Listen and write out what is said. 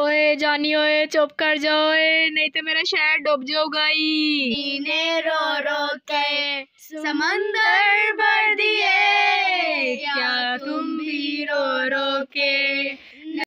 ओए जानी ओए चुप कर जाओ नहीं तो मेरा शहर डूब जाओगा इन्हें रो रो के समंदर भर दिए क्या तुम भी रो रो के